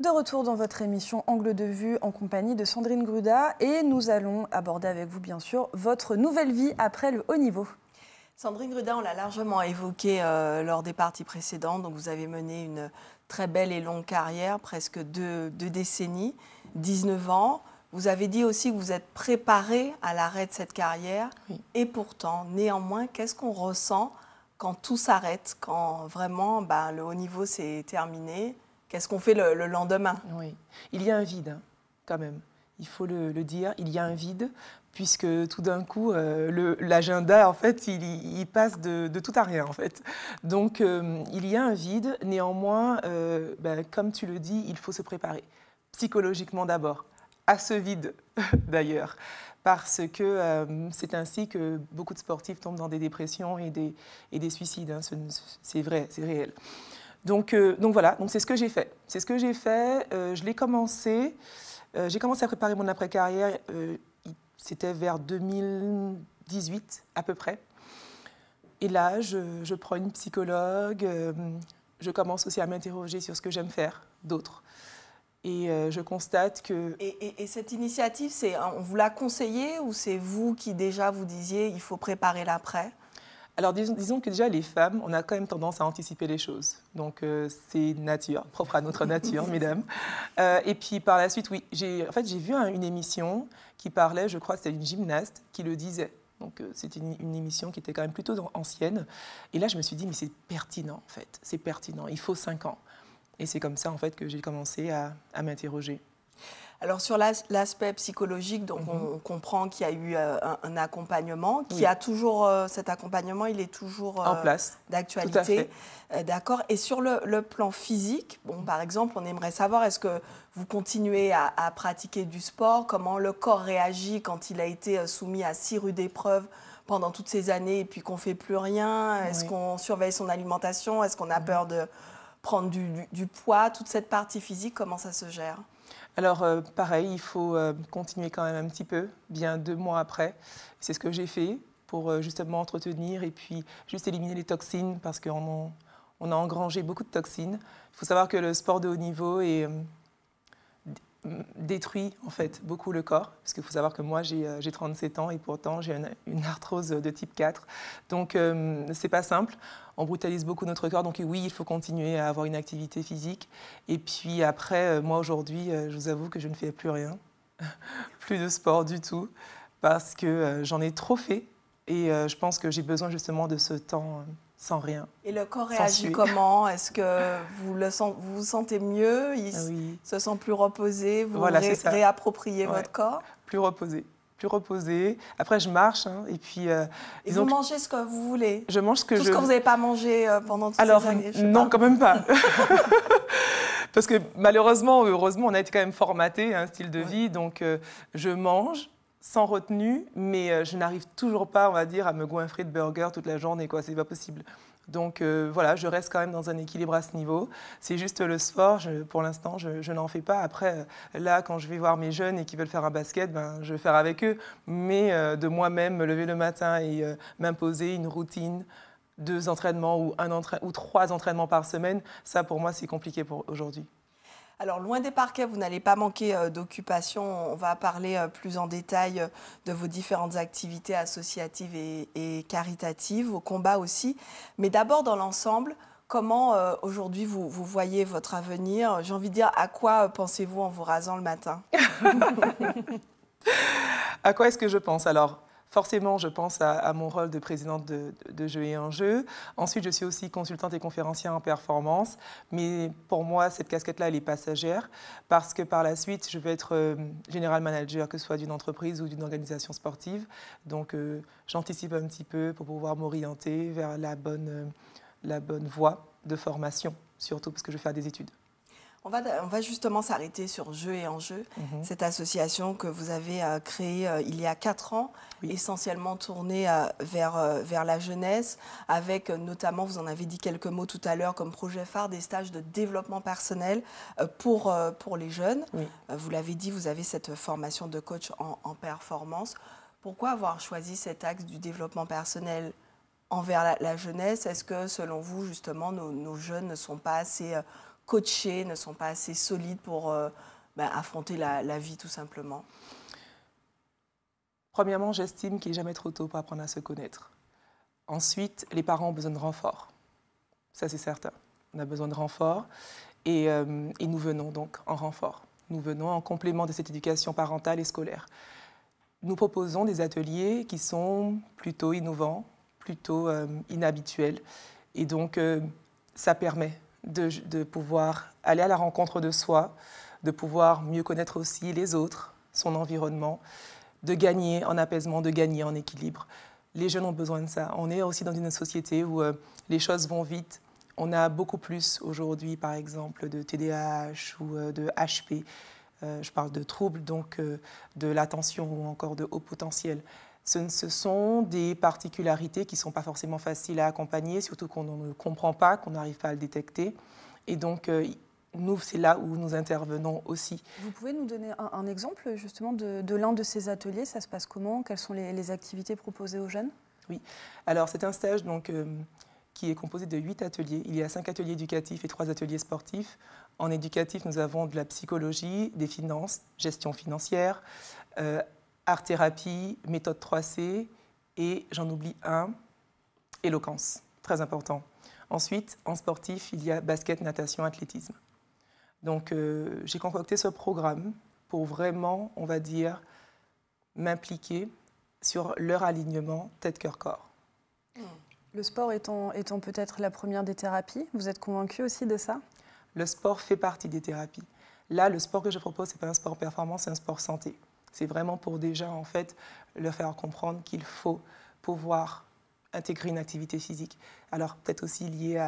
De retour dans votre émission Angle de vue en compagnie de Sandrine Gruda et nous allons aborder avec vous bien sûr votre nouvelle vie après le haut niveau. Sandrine Gruda, on l'a largement évoqué euh, lors des parties précédentes, donc vous avez mené une très belle et longue carrière, presque deux, décennies, 19 ans. Vous avez dit aussi que vous êtes préparée à l'arrêt de cette carrière. Et pourtant, néanmoins, qu'est-ce qu'on ressent quand tout s'arrête, quand vraiment bah, le haut niveau s'est terminé, Qu'est-ce qu'on fait le, lendemain Oui, il y a un vide hein, quand même. Il faut le, dire, il y a un vide, puisque tout d'un coup, euh, l'agenda, en fait, il, passe de, tout à rien, en fait. Donc, euh, il y a un vide. Néanmoins, euh, ben, comme tu le dis, il faut se préparer, psychologiquement d'abord, à ce vide, d'ailleurs parce que c'est ainsi que beaucoup de sportifs tombent dans des dépressions et des, des suicides. Hein. C'est vrai, c'est réel. Euh, donc, voilà, donc c'est ce que j'ai fait. C'est ce que j'ai fait. Euh, je l'ai commencé. Euh, j'ai commencé à préparer mon après-carrière. C'était vers 2018 à peu près. Et là, je, prends une psychologue. je commence aussi à m'interroger sur ce que j'aime faire d'autre. Et je constate que... Et, cette initiative, c'est on vous l'a conseillé ou c'est vous qui déjà vous disiez il faut préparer l'après alors disons, que déjà les femmes, on a quand même tendance à anticiper les choses. Donc euh, c'est nature, propre à notre nature, mesdames. Euh, et puis par la suite, oui, j'ai en fait j'ai vu une émission qui parlait, je crois, c'était une gymnaste qui le disait. Donc euh, c'était une, émission qui était quand même plutôt ancienne. Et là, je me suis dit, mais c'est pertinent en fait, c'est pertinent. Il faut cinq ans. Et c'est comme ça en fait que j'ai commencé à m'interroger. Alors sur l'aspect psychologique, donc mhm. on comprend qu'il y a eu euh, un, accompagnement, qui a toujours euh, cet accompagnement, il est toujours en euh, place, d'actualité, d'accord. Et sur le, plan physique, bon par exemple, on aimerait savoir est-ce que vous continuez à, pratiquer du sport, comment le corps réagit quand il a été soumis à si rude épreuve pendant toutes ces années et puis qu'on fait plus rien, est-ce qu'on surveille son alimentation, est-ce qu'on a mhm. peur de prendre du poids, toute cette partie physique, comment ça se gère alors, euh, pareil, il faut euh, continuer quand même un petit peu, bien deux mois après. C'est ce que j'ai fait pour euh, justement entretenir et puis juste éliminer les toxines parce qu'on a engrangé beaucoup de toxines. Il faut savoir que le sport de haut niveau est détruit en fait beaucoup le corps, parce qu'il faut savoir que moi j'ai 37 euh, ans et pourtant j'ai une, arthrose de type 4. Donc euh, c'est pas simple, on brutalise beaucoup notre corps, donc oui il faut continuer à avoir une activité physique. Et puis après, euh, moi aujourd'hui je vous avoue que je ne fais plus rien, plus de sport du tout, parce que j'en ai trop fait et je pense que j'ai besoin justement de ce temps sans rien. Et le corps réagit comment Est-ce que vous, le vous sentez mieux Il ah se sent plus reposé Vous voilà, réappropriez votre corps Plus reposé. Plus reposé. Après, je marche. Hein, et puis. Euh, vous mangez ce que vous voulez Je mange ce que tout je. ce que vous n'avez pas mangé euh, pendant toutes ces années Non, quand même pas. Parce que malheureusement, heureusement, on a été quand même formaté un hein, style de vie. Donc, euh, je mange sans retenue, mais euh, je n'arrive toujours pas, on va dire, à me goinfrer de burger toute la journée, quoi. C'est pas possible. Donc euh, voilà, je reste quand même dans un équilibre à ce niveau. C'est juste le sport, pour l'instant, je, n'en fais pas. Après, euh, là, quand je vais voir mes jeunes et qu'ils veulent faire un basket, ben, je vais faire avec eux. Mais de moi-même, me lever le matin et m'imposer une routine, deux entraînements ou, un ou trois entraînements par semaine, ça pour moi, c'est compliqué pour aujourd'hui. Alors, loin des parquets, vous n'allez pas manquer euh, d'occupation. On va parler euh, plus en détail euh, de vos différentes activités associatives et, caritatives, vos combats aussi. Mais d'abord, dans l'ensemble, comment aujourd'hui vous, voyez votre avenir J'ai envie de dire, à quoi pensez-vous en vous rasant le matin À quoi est-ce que je pense Alors, Forcément, je pense à, mon rôle de présidente de, de, Jeux et jeu. Ensuite, je suis aussi consultante et conférencière en performance. Mais pour moi, cette casquette-là, elle est passagère parce que par la suite, je vais être euh, général manager, que ce soit d'une entreprise ou d'une organisation sportive. Donc, euh, j'anticipe un petit peu pour pouvoir m'orienter vers la bonne, euh, la bonne voie de formation, surtout parce que je vais faire des études. On va, justement s'arrêter sur Jeux et en Jeu, mhm. cette association que vous avez euh, créée euh, il y a quatre ans, essentiellement tournée euh, vers, la jeunesse, avec notamment, vous en avez dit quelques mots tout à l'heure, comme projet phare des stages de développement personnel pour, les jeunes. Vous l'avez dit, vous avez cette formation de coach en, performance. Pourquoi avoir choisi cet axe du développement personnel envers la, jeunesse Est-ce que, selon vous, justement, nos jeunes ne sont pas assez coachés, ne sont pas assez solides pour euh, bah, affronter la, vie tout simplement Premièrement, j'estime qu'il n'est jamais trop tôt pour apprendre à se connaître. Ensuite, les parents ont besoin de renfort. Ça, c'est certain. On a besoin de renfort euh, et, nous venons donc en renfort. Nous venons en complément de cette éducation parentale et scolaire. Nous proposons des ateliers qui sont plutôt innovants, plutôt euh, inhabituels. Et donc, ça permet de, pouvoir aller à la rencontre de soi, de pouvoir mieux connaître aussi les autres, son environnement, de gagner en apaisement, de gagner en équilibre. Les jeunes ont besoin de ça. On est aussi dans une société où euh, les choses vont vite. On a beaucoup plus aujourd'hui, par exemple, de TDAH ou euh, de HP. Euh, je parle de troubles, donc de l'attention ou encore de haut potentiel ce, sont des particularités qui ne sont pas forcément faciles à accompagner, surtout qu'on ne comprend pas, qu'on n'arrive pas à le détecter. Et donc, euh, nous, c'est là où nous intervenons aussi. Vous pouvez nous donner un, exemple justement de, l'un de ces ateliers Ça se passe comment Quelles sont les, activités proposées aux jeunes Oui, alors c'est un stage donc, euh, qui est composé de huit ateliers. Il y a cinq ateliers éducatifs et trois ateliers sportifs. En éducatif, nous avons de la psychologie, des finances, gestion financière, euh, art-thérapie, méthode 3C et j'en oublie un, éloquence, très important. Ensuite, en sportif, il y a basket, natation, athlétisme. Donc euh, j'ai concocté ce programme pour vraiment, on va dire, m'impliquer sur leur alignement tête-cœur-corps. Hmm. Le sport étant, étant peut-être la première des thérapies, vous êtes convaincu aussi de ça Le sport fait partie des thérapies. Là, le sport que je propose, ce n'est pas un sport performance, c'est un sport santé. C'est vraiment pour déjà, en fait, leur faire comprendre qu'il faut pouvoir intégrer une activité physique. Alors peut-être aussi lié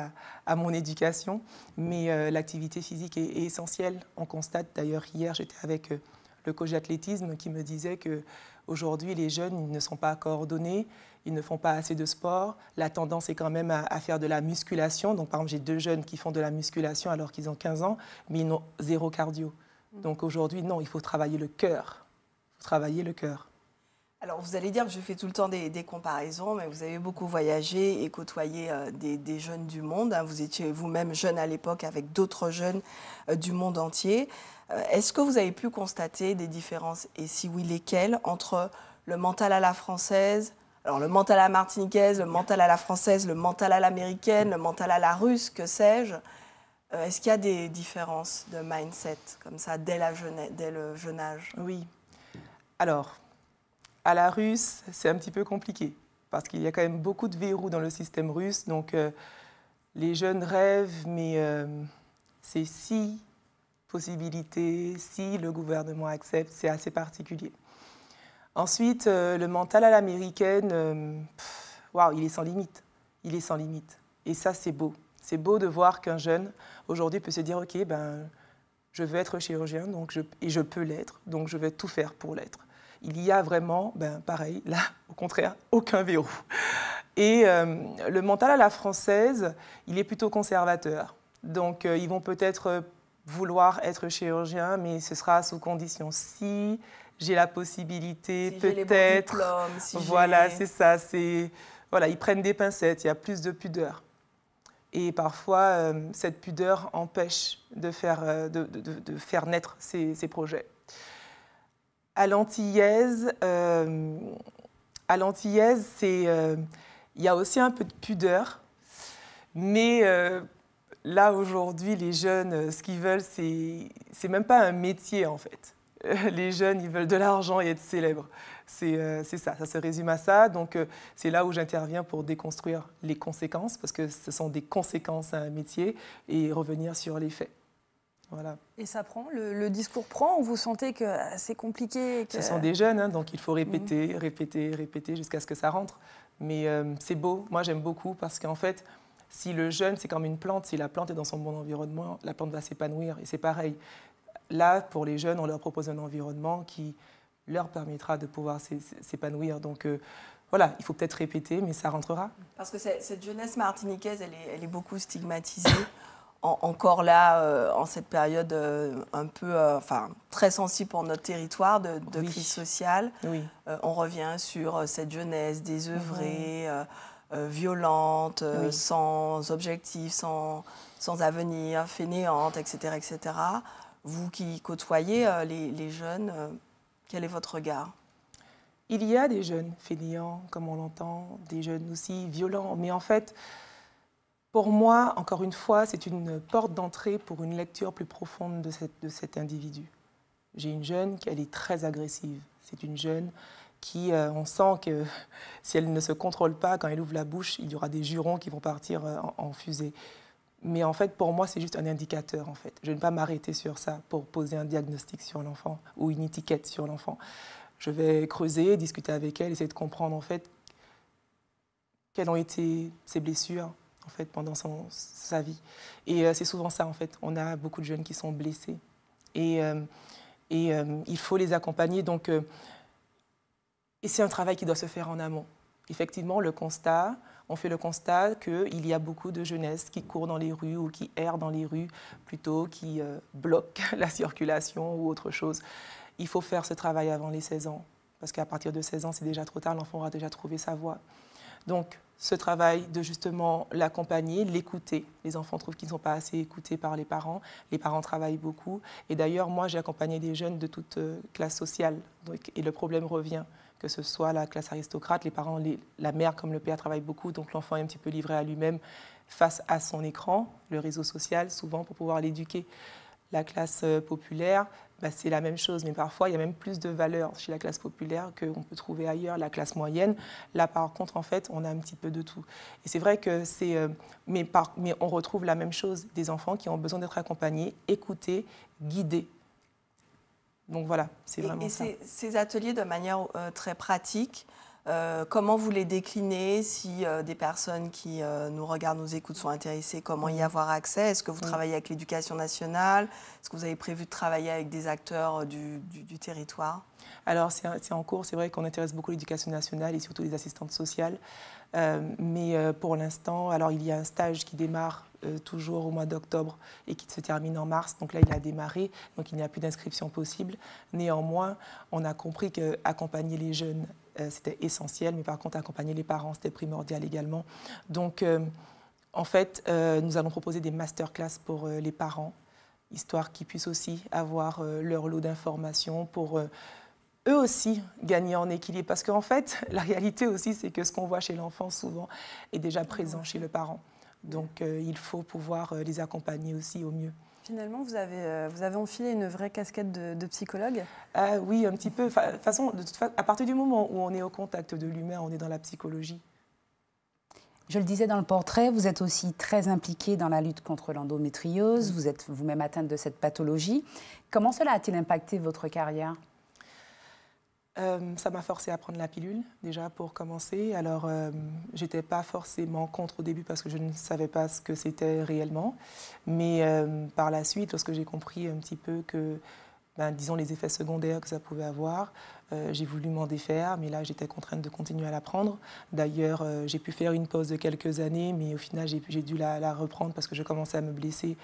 à, mon éducation, mais euh, l'activité physique est, essentielle. On constate d'ailleurs hier, j'étais avec euh, le coach d'athlétisme qui me disait que aujourd'hui les jeunes ne sont pas coordonnés, ils ne font pas assez de sport. La tendance est quand même à, à faire de la musculation. Donc par exemple, j'ai deux jeunes qui font de la musculation alors qu'ils ont 15 ans, mais ils n'ont zéro cardio. Mmh. Donc aujourd'hui, non, il faut travailler le cœur travailler le cœur. Alors vous allez dire, que je fais tout le temps des, comparaisons, mais vous avez beaucoup voyagé et côtoyé euh, des, jeunes du monde. Hein. Vous étiez vous-même jeune à l'époque avec d'autres jeunes euh, du monde entier. Euh, est-ce que vous avez pu constater des différences, et si oui, lesquelles, entre le mental à la française, alors le mental à la martiniquaise, le mental à la française, le mental à l'américaine, le mental à la russe, que sais-je Est-ce qu'il y a des différences de mindset comme ça dès, la jeune, dès le jeune âge Oui, alors, à la russe, c'est un petit peu compliqué, parce qu'il y a quand même beaucoup de verrous dans le système russe. Donc, euh, les jeunes rêvent, mais euh, c'est si possibilité, si le gouvernement accepte, c'est assez particulier. Ensuite, euh, le mental à l'américaine, il est sans limite. Il est sans limite. Et ça, c'est beau. C'est beau de voir qu'un jeune, aujourd'hui, peut se dire, OK, ben, je veux être chirurgien, donc et je peux l'être, donc je vais tout faire pour l'être il y a vraiment, ben, pareil, là, au contraire, aucun verrou. Et euh, le mental à la française, il est plutôt conservateur. Donc, euh, ils vont peut-être euh, vouloir être chirurgiens, mais ce sera sous condition si j'ai la possibilité, peut-être. voilà, c'est ça. C'est voilà, ils prennent des pincettes. Il y a plus de pudeur. Et parfois, cette pudeur empêche de faire, de, faire naître ces projets. À l'antillaise, euh, à c'est euh, il y a aussi un peu de pudeur, mais euh, là aujourd'hui, les jeunes, ce qu'ils veulent, c'est c'est même pas un métier en fait. Les jeunes, ils veulent de l'argent et être célèbres. C'est ça, ça se résume à ça. Donc c'est là où j'interviens pour déconstruire les conséquences, parce que ce sont des conséquences à un métier, et revenir sur les faits. Et ça prend le, discours prend vous sentez que euh, c'est compliqué Ce sont des jeunes, hein, donc il faut répéter, mhm. répéter, répéter jusqu'à ce que ça rentre. Mais euh, c'est beau, moi j'aime beaucoup parce qu'en fait, si le jeune, c'est comme une plante, si la plante est dans son bon environnement, la plante va s'épanouir. Et c'est pareil. Là, pour les jeunes, on leur propose un environnement qui leur permettra de pouvoir s'épanouir. Donc euh, voilà, il faut peut-être répéter, mais ça rentrera. Parce que cette jeunesse martiniquaise, elle est beaucoup stigmatisée encore là, euh, en cette période euh, un peu, euh, enfin, très sensible pour notre territoire de, crise sociale, on revient sur cette jeunesse désœuvrée, violente, sans objectif, sans, avenir, fainéante, etc., etc. Vous qui côtoyez les, les, jeunes, quel est votre regard Il y a des jeunes fainéants, comme on l'entend, des jeunes aussi violents, mais en fait, pour moi, encore une fois, c'est une porte d'entrée pour une lecture plus profonde de, cet individu. J'ai une jeune qui est très agressive. C'est une jeune qui, euh, on sent que si elle ne se contrôle pas, quand elle ouvre la bouche, il y aura des jurons qui vont partir euh, en, en fusée. Mais en fait, pour moi, c'est juste un indicateur. En fait, je ne vais pas m'arrêter sur ça pour poser un diagnostic sur l'enfant ou une étiquette sur l'enfant. Je vais creuser, discuter avec elle, essayer de comprendre en fait quelles ont été ses blessures, fait, pendant sa vie. Et euh, c'est souvent ça, en fait. On a beaucoup de jeunes qui sont blessés. Et, euh, et euh, il faut les accompagner. Donc, et c'est un travail qui doit se faire en amont. Effectivement, le constat, on fait le constat qu'il y a beaucoup de jeunesse qui courent dans les rues ou qui errent dans les rues, plutôt qui bloque la circulation ou autre chose. Il faut faire ce travail avant les 16 ans, parce qu'à partir de 16 ans, c'est déjà trop tard, l'enfant aura déjà trouvé sa voie. Donc, ce travail de justement l'accompagner, l'écouter. Les enfants trouvent qu'ils ne sont pas assez écoutés par les parents. Les parents travaillent beaucoup. Et d'ailleurs, moi, j'ai accompagné des jeunes de toute euh, classe sociale. et le problème revient, que ce soit la classe aristocrate, les parents, la mère comme le père travaillent beaucoup, donc l'enfant est un petit peu livré à lui-même face à son écran, le réseau social, souvent pour pouvoir l'éduquer. La classe euh, populaire, bah, c'est la même chose, mais parfois il y a même plus de valeur chez la classe populaire qu'on peut trouver ailleurs, la classe moyenne. Là, par contre, en fait, on a un petit peu de tout. Et c'est vrai que c'est, euh, mais, on retrouve la même chose des enfants qui ont besoin d'être accompagnés, écoutés, guidés. Donc voilà, c'est vraiment ça. et Ces, ateliers, de manière euh, très pratique, euh, comment vous les déclinez Si euh, des personnes qui euh, nous regardent, nous écoutent sont intéressées, comment y mm. avoir accès Est-ce que vous mm. travaillez avec l'éducation nationale Est-ce que vous avez prévu de travailler avec des acteurs du, territoire Alors, c'est en cours. C'est vrai qu'on intéresse beaucoup l'éducation nationale et surtout les assistantes sociales. mais pour l'instant, alors il y a un stage qui démarre toujours au mois d'octobre et qui se termine en mars. Donc là, il a démarré, donc il n'y a plus d'inscription possible. Néanmoins, on a compris qu'accompagner les jeunes euh, c'était essentiel, mais par contre, accompagner les parents, c'était primordial également. Donc, euh, en fait, euh, nous allons proposer des masterclass pour les parents, histoire qu'ils puissent aussi avoir leur lot d'informations pour eux aussi gagner en équilibre. Parce qu'en fait, la réalité aussi, c'est que ce qu'on voit chez l'enfant souvent est déjà présent chez le parent. Donc, il faut pouvoir les accompagner aussi au mieux. Finalement, vous avez, euh, vous avez enfilé une vraie casquette de, psychologue ah Oui, un petit peu. façon, de toute façon, à partir du moment où on est au contact de l'humain, on est dans la psychologie. Je le disais dans le portrait, vous êtes aussi très impliqué dans la lutte contre l'endométriose, vous êtes vous-même atteinte de cette pathologie. Comment cela a-t-il impacté votre carrière euh, ça m'a forcé à prendre la pilule déjà pour commencer. Alors euh, j'étais pas forcément contre au début parce que je ne savais pas ce que c'était réellement, mais euh, par la suite, lorsque j'ai compris un petit peu que, ben, disons les effets secondaires que ça pouvait avoir, euh, j'ai voulu m'en défaire, mais là j'étais contrainte de continuer à la prendre. D'ailleurs j'ai pu faire une pause de quelques années, mais au final j'ai dû la, la reprendre parce que je commençais à me blesser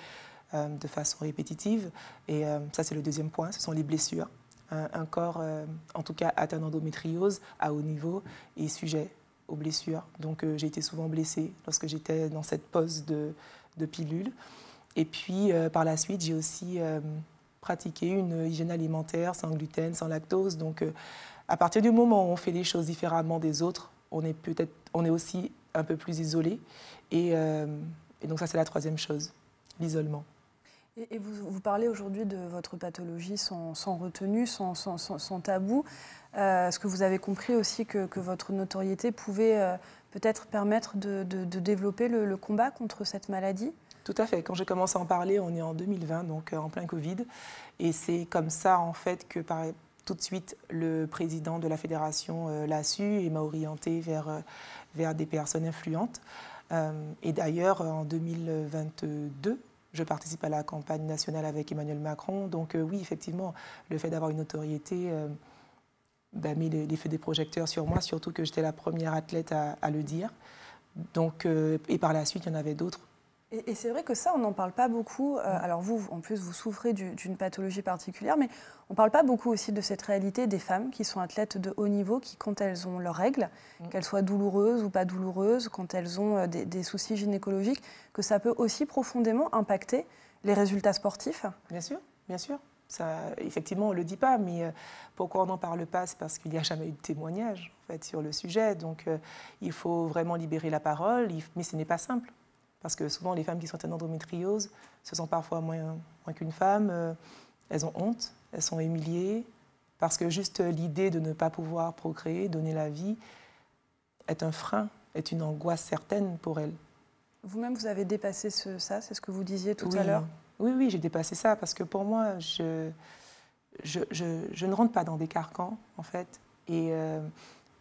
de façon répétitive. Et ça c'est le deuxième point, ce sont les blessures un, corps, euh, en tout cas atteint d'endométriose à haut niveau, et sujet aux blessures. Donc euh, j'ai été souvent blessée lorsque j'étais dans cette pose de, pilule. Et puis euh, par la suite, j'ai aussi pratiqué une hygiène alimentaire sans gluten, sans lactose. Donc à partir du moment où on fait les choses différemment des autres, on est peut-être, on est aussi un peu plus isolé. et donc ça, c'est la troisième chose, l'isolement. Et, vous, parlez aujourd'hui de votre pathologie sans, retenue, sans, tabou. Euh, est-ce que vous avez compris aussi que, votre notoriété pouvait euh, peut-être permettre de, développer le, combat contre cette maladie tout à fait. Quand j'ai commencé à en parler, on est en 2020, donc euh, en plein Covid. Et c'est comme ça, en fait, que tout de suite, le président de la fédération l'a su et m'a orienté vers, vers des personnes influentes. et d'ailleurs, en 2022, je participe à la campagne nationale avec Emmanuel Macron. Donc euh, oui, effectivement, le fait d'avoir une notoriété euh, a bah, mis l'effet des projecteurs sur moi, surtout que j'étais la première athlète à, le dire. Donc, euh, et par la suite, il y en avait d'autres et, c'est vrai que ça, on n'en parle pas beaucoup. Euh, mm. alors vous, en plus, vous souffrez d'une pathologie particulière, mais on ne parle pas beaucoup aussi de cette réalité des femmes qui sont athlètes de haut niveau, qui, quand elles ont leurs règles, mm. qu'elles soient douloureuses ou pas douloureuses, quand elles ont euh, des, soucis gynécologiques, que ça peut aussi profondément impacter les résultats sportifs. Bien sûr, bien sûr. Ça, effectivement, on ne le dit pas, mais euh, pourquoi on n'en parle pas C'est parce qu'il n'y a jamais eu de témoignage en fait, sur le sujet. Donc, il faut vraiment libérer la parole, mais ce n'est pas simple. Parce que souvent, les femmes qui sont atteintes d'endométriose se sentent parfois moins, moins qu'une femme. Euh, elles ont honte, elles sont humiliées. Parce que juste l'idée de ne pas pouvoir procréer, donner la vie, est un frein, est une angoisse certaine pour elles. Vous-même, vous avez dépassé ce, ça, c'est ce que vous disiez tout à l'heure Oui, oui, j'ai dépassé ça parce que pour moi, je, je, je, ne rentre pas dans des carcans, en fait. Et euh,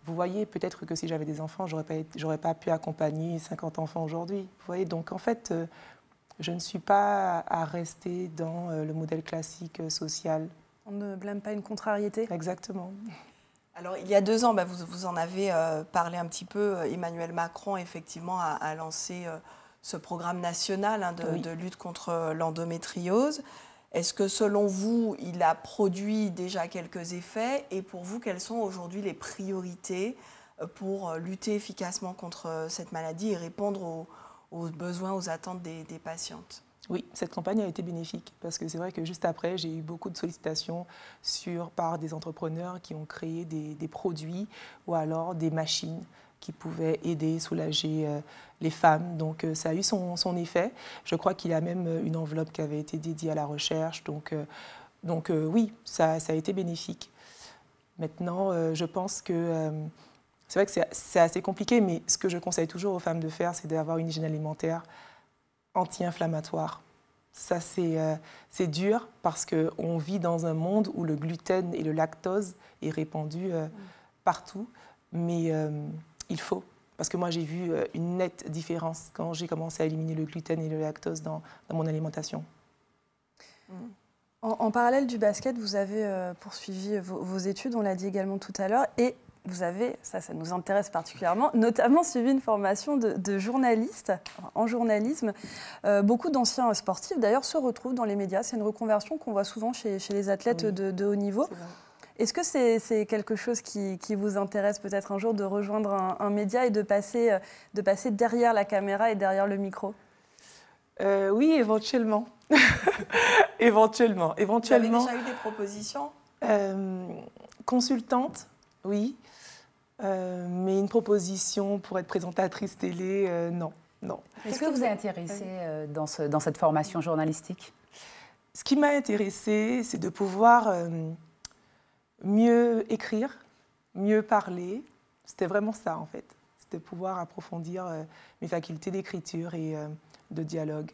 vous voyez, peut-être que si j'avais des enfants, j'aurais pas, j'aurais pas pu accompagner 50 enfants aujourd'hui. Vous voyez, donc en fait, euh, je ne suis pas à rester dans euh, le modèle classique euh, social. On ne blâme pas une contrariété Exactement. Alors, il y a deux ans, bah, vous, vous, en avez parlé un petit peu. Emmanuel Macron, effectivement, a, lancé ce programme national hein, de, de, lutte contre l'endométriose. Est-ce que selon vous, il a produit déjà quelques effets Et pour vous, quelles sont aujourd'hui les priorités euh, pour euh, lutter efficacement contre euh, cette maladie et répondre aux, besoins, aux attentes des, patientes oui, cette campagne a été bénéfique parce que c'est vrai que juste après, j'ai eu beaucoup de sollicitations sur, par des entrepreneurs qui ont créé des produits ou alors des machines qui pouvait aider, soulager euh, les femmes. Donc euh, ça a eu son, effet. Je crois qu'il y a même euh, une enveloppe qui avait été dédiée à la recherche. Donc, donc oui, ça, ça, a été bénéfique. Maintenant, je pense que... C'est vrai que c'est assez compliqué, mais ce que je conseille toujours aux femmes de faire, c'est d'avoir une hygiène alimentaire anti-inflammatoire. Ça, c'est c'est dur parce qu'on vit dans un monde où le gluten et le lactose est répandu mm. partout. Mais il faut. Parce que moi, j'ai vu euh, une nette différence quand j'ai commencé à éliminer le gluten et le lactose dans, mon alimentation. En, parallèle du basket, vous avez euh, poursuivi vos, études, on l'a dit également tout à l'heure, et vous avez, ça, ça nous intéresse particulièrement, notamment suivi une formation de, journaliste en journalisme. Euh, beaucoup d'anciens sportifs, d'ailleurs, se retrouvent dans les médias. C'est une reconversion qu'on voit souvent chez, les athlètes de, haut niveau. Est-ce que c'est quelque chose qui, vous intéresse peut-être un jour de rejoindre un, média et de passer, euh, de passer derrière la caméra et derrière le micro euh, Oui, éventuellement. éventuellement. éventuellement. Vous avez déjà eu des propositions euh, Consultante, oui. mais une proposition pour être présentatrice télé, non. non. est ce que vous êtes intéressé dans, dans cette formation journalistique Ce qui m'a intéressé, c'est de pouvoir mieux écrire, mieux parler. C'était vraiment ça, en fait. C'était pouvoir approfondir euh, mes facultés d'écriture et euh, de dialogue.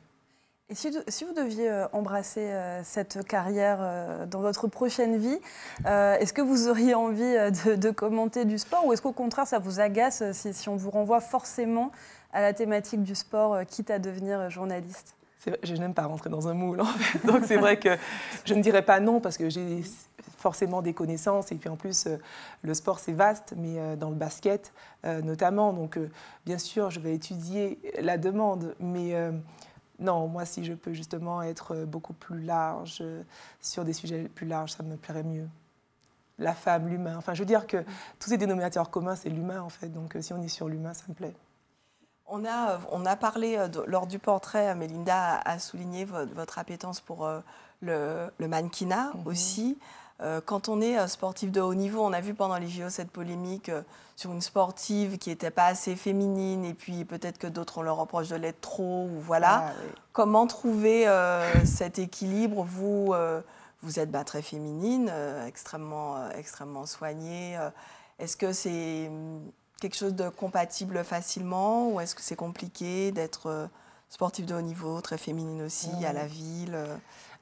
Et si, vous deviez euh, embrasser cette carrière dans votre prochaine vie, est-ce que vous auriez envie de, commenter du sport ou est-ce qu'au contraire ça vous agace si, on vous renvoie forcément à la thématique du sport, quitte à devenir journaliste je n'aime pas rentrer dans un moule. En fait. Donc c'est vrai que je ne dirais pas non parce que j'ai forcément des connaissances et puis en plus euh, le sport c'est vaste, mais euh, dans le basket euh, notamment. Donc bien sûr je vais étudier la demande, mais non, moi si je peux justement être beaucoup plus large sur des sujets plus larges, ça me plairait mieux. La femme, l'humain. Enfin je veux dire que tous ces dénominateurs communs c'est l'humain en fait. Donc si on est sur l'humain, ça me plaît. On a, euh, on a parlé euh, lors du portrait, euh, Mélinda a, souligné votre, appétence pour le, mannequinat mhm. aussi. quand on est sportif de haut niveau, on a vu pendant les JO cette polémique sur une sportive qui n'était pas assez féminine et puis peut-être que d'autres on leur reproche de l'être trop ou voilà. Ah, Comment trouver cet équilibre Vous, vous êtes bah, très féminine, extrêmement, extrêmement soignée. Est-ce que c'est quelque chose de compatible facilement ou est-ce que c'est compliqué d'être euh, sportive de haut niveau, très féminine aussi, à la ville euh?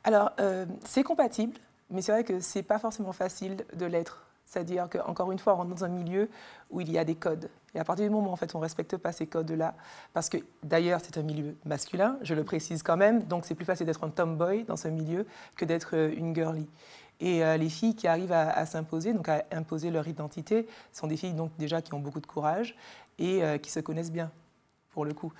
Alors, euh, c'est compatible, mais c'est vrai que c'est pas forcément facile de l'être. C'est-à-dire qu'encore une fois, on rentre dans un milieu où il y a des codes. Et à partir du moment où en fait, on ne respecte pas ces codes-là, parce que d'ailleurs c'est un milieu masculin, je le précise quand même, donc c'est plus facile d'être un tomboy dans ce milieu que d'être une girly. Et euh, les filles qui arrivent à, s'imposer, donc à imposer leur identité, sont des filles donc déjà qui ont beaucoup de courage et euh, qui se connaissent bien, pour le coup.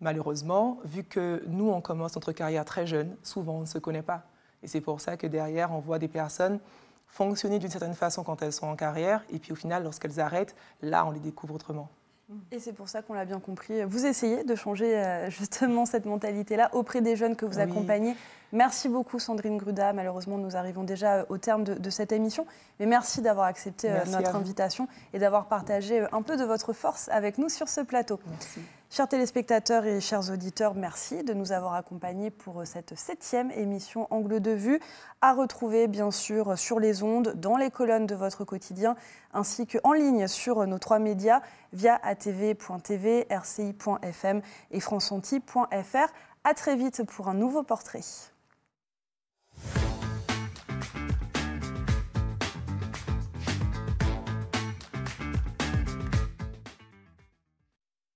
Malheureusement, vu que nous, on commence notre carrière très jeune, souvent on ne se connaît pas. Et c'est pour ça que derrière, on voit des personnes fonctionner d'une certaine façon quand elles sont en carrière, et puis au final, lorsqu'elles arrêtent, là, on les découvre autrement. Et c'est pour ça qu'on l'a bien compris. Vous essayez de changer euh, justement cette mentalité-là auprès des jeunes que vous accompagnez. Merci beaucoup Sandrine Gruda. Malheureusement, nous arrivons déjà euh, au terme de, cette émission. Mais merci d'avoir accepté euh, notre invitation et d'avoir partagé un peu de votre force avec nous sur ce plateau. Merci. Chers téléspectateurs et chers auditeurs, merci de nous avoir accompagnés pour euh, cette septième émission Angle de vue, à retrouver bien sûr sur les ondes, dans les colonnes de votre quotidien, ainsi qu'en ligne sur euh, nos trois médias via atv.tv, rci.fm et franceonti.fr. À très vite pour un nouveau portrait.